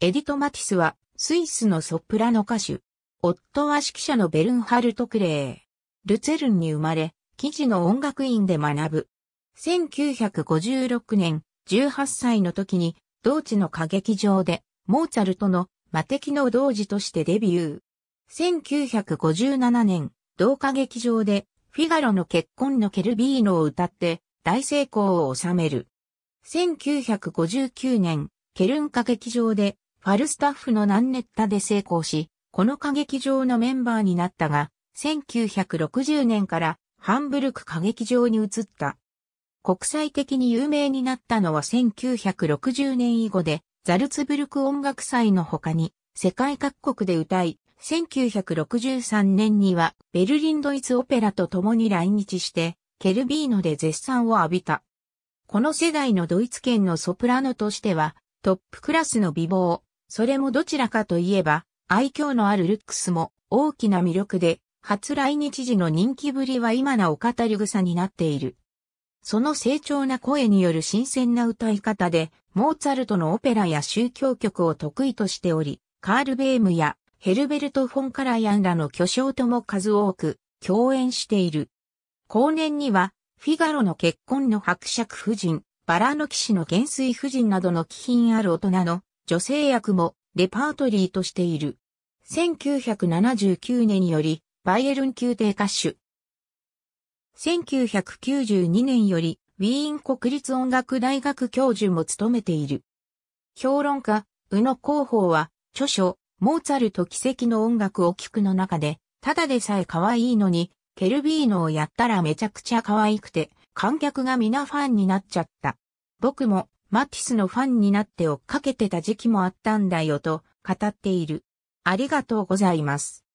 エディト・マティスは、スイスのソプラノ歌手。夫は指揮者のベルンハルト・クレー。ルツェルンに生まれ、記事の音楽院で学ぶ。1956年、18歳の時に、同地の歌劇場で、モーツァルトの魔敵の同時としてデビュー。1957年、同歌劇場で、フィガロの結婚のケルビーノを歌って、大成功を収める。1959年、ケルン歌劇場で、ファルスタッフのナンネッタで成功し、この歌劇場のメンバーになったが、1960年からハンブルク歌劇場に移った。国際的に有名になったのは1960年以後で、ザルツブルク音楽祭の他に世界各国で歌い、1963年にはベルリンドイツオペラと共に来日して、ケルビーノで絶賛を浴びた。この世代のドイツ圏のソプラノとしては、トップクラスの美貌、それもどちらかといえば、愛嬌のあるルックスも大きな魅力で、初来日時の人気ぶりは今なお語り草になっている。その成長な声による新鮮な歌い方で、モーツァルトのオペラや宗教曲を得意としており、カール・ベームやヘルベルト・フォン・カラヤンらの巨匠とも数多く共演している。後年には、フィガロの結婚の伯爵夫人、バラの騎士の元帥夫人などの気品ある大人の女性役もレパートリーとしている。1979年より、バイエルン宮廷歌手。1992年より、ウィーン国立音楽大学教授も務めている。評論家、宇野広報は、著書、モーツァルト奇跡の音楽を聴くの中で、ただでさえ可愛いのに、ケルビーノをやったらめちゃくちゃ可愛くて、観客が皆ファンになっちゃった。僕もマティスのファンになって追っかけてた時期もあったんだよと語っている。ありがとうございます。